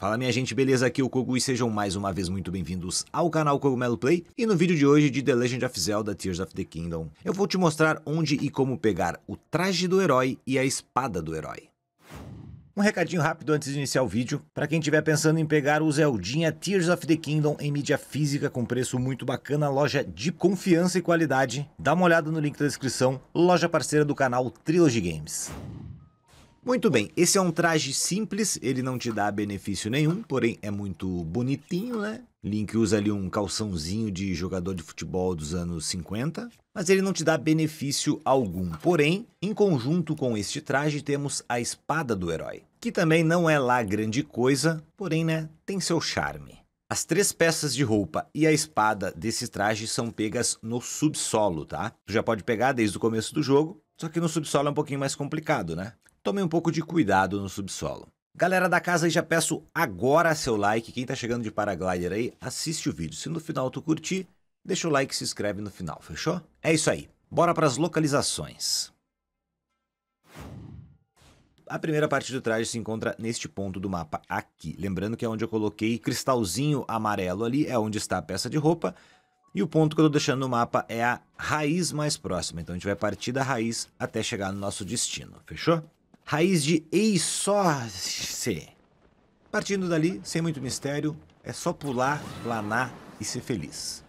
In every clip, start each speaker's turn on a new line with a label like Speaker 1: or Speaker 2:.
Speaker 1: Fala minha gente, beleza? Aqui é o Kogu e sejam mais uma vez muito bem-vindos ao canal Cogumelo Play e no vídeo de hoje de The Legend of Zelda Tears of the Kingdom eu vou te mostrar onde e como pegar o traje do herói e a espada do herói. Um recadinho rápido antes de iniciar o vídeo, para quem estiver pensando em pegar o Zeldinha Tears of the Kingdom em mídia física com preço muito bacana, loja de confiança e qualidade, dá uma olhada no link da descrição, loja parceira do canal Trilogy Games. Muito bem, esse é um traje simples, ele não te dá benefício nenhum, porém é muito bonitinho, né? Link usa ali um calçãozinho de jogador de futebol dos anos 50, mas ele não te dá benefício algum. Porém, em conjunto com este traje temos a espada do herói, que também não é lá grande coisa, porém, né, tem seu charme. As três peças de roupa e a espada desse traje são pegas no subsolo, tá? Tu já pode pegar desde o começo do jogo, só que no subsolo é um pouquinho mais complicado, né? tome um pouco de cuidado no subsolo. Galera da casa aí, já peço agora seu like. Quem tá chegando de paraglider aí, assiste o vídeo. Se no final tu curtir, deixa o like e se inscreve no final, fechou? É isso aí. Bora para as localizações. A primeira parte do traje se encontra neste ponto do mapa aqui. Lembrando que é onde eu coloquei cristalzinho amarelo ali, é onde está a peça de roupa. E o ponto que eu estou deixando no mapa é a raiz mais próxima. Então a gente vai partir da raiz até chegar no nosso destino, fechou? raiz de eisorce. Partindo dali, sem muito mistério, é só pular, planar e ser feliz.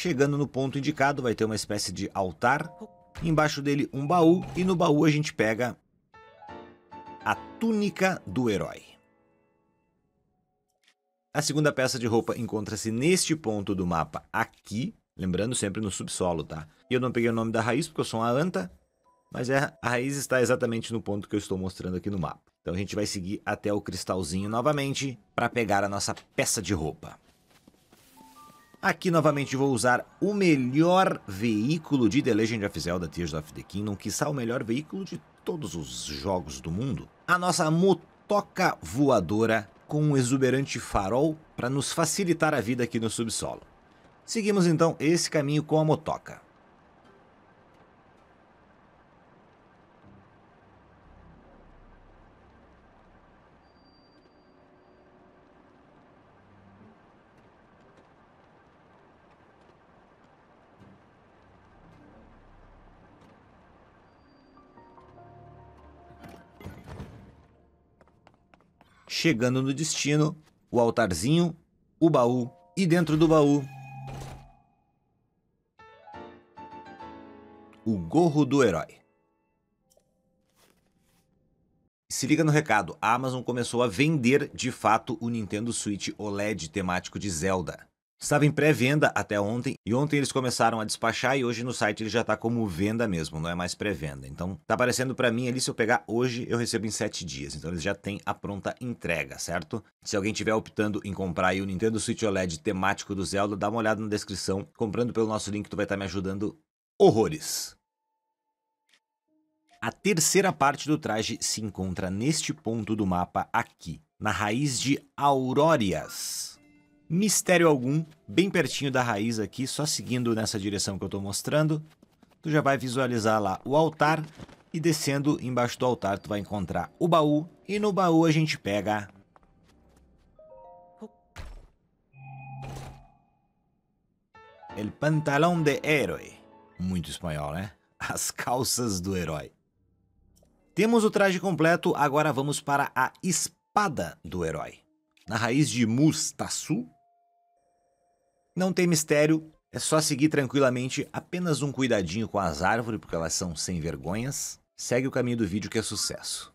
Speaker 1: Chegando no ponto indicado, vai ter uma espécie de altar. Embaixo dele, um baú. E no baú, a gente pega a túnica do herói. A segunda peça de roupa encontra-se neste ponto do mapa aqui, lembrando sempre no subsolo, tá? E eu não peguei o nome da raiz porque eu sou uma anta, mas é, a raiz está exatamente no ponto que eu estou mostrando aqui no mapa. Então a gente vai seguir até o cristalzinho novamente para pegar a nossa peça de roupa. Aqui novamente vou usar o melhor veículo de The Legend of Zelda Tears of the Kingdom, que está o melhor veículo de todos os jogos do mundo. A nossa motoca voadora com um exuberante farol para nos facilitar a vida aqui no subsolo. Seguimos então esse caminho com a motoca. Chegando no destino, o altarzinho, o baú e dentro do baú. O gorro do herói. Se liga no recado, a Amazon começou a vender de fato o Nintendo Switch OLED temático de Zelda. Estava em pré-venda até ontem e ontem eles começaram a despachar e hoje no site ele já está como venda mesmo, não é mais pré-venda. Então tá aparecendo para mim ali se eu pegar hoje eu recebo em 7 dias. Então eles já têm a pronta entrega, certo? Se alguém tiver optando em comprar o Nintendo Switch OLED temático do Zelda, dá uma olhada na descrição. Comprando pelo nosso link tu vai estar tá me ajudando horrores. A terceira parte do traje se encontra neste ponto do mapa aqui, na raiz de Aurorias mistério algum, bem pertinho da raiz aqui, só seguindo nessa direção que eu estou mostrando. Tu já vai visualizar lá o altar e descendo embaixo do altar tu vai encontrar o baú e no baú a gente pega El pantalão de herói. Muito espanhol, né? As calças do herói. Temos o traje completo, agora vamos para a espada do herói. Na raiz de Mustaçu, não tem mistério, é só seguir tranquilamente apenas um cuidadinho com as árvores, porque elas são sem vergonhas. Segue o caminho do vídeo que é sucesso.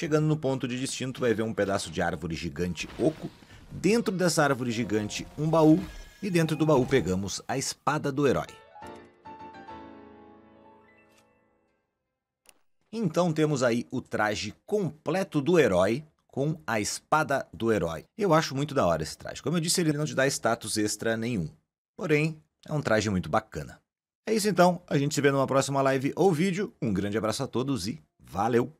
Speaker 1: Chegando no ponto de destino, tu vai ver um pedaço de árvore gigante oco. Dentro dessa árvore gigante, um baú. E dentro do baú pegamos a espada do herói. Então temos aí o traje completo do herói com a espada do herói. Eu acho muito da hora esse traje. Como eu disse, ele não te dá status extra nenhum. Porém, é um traje muito bacana. É isso então, a gente se vê numa próxima live ou vídeo. Um grande abraço a todos e valeu!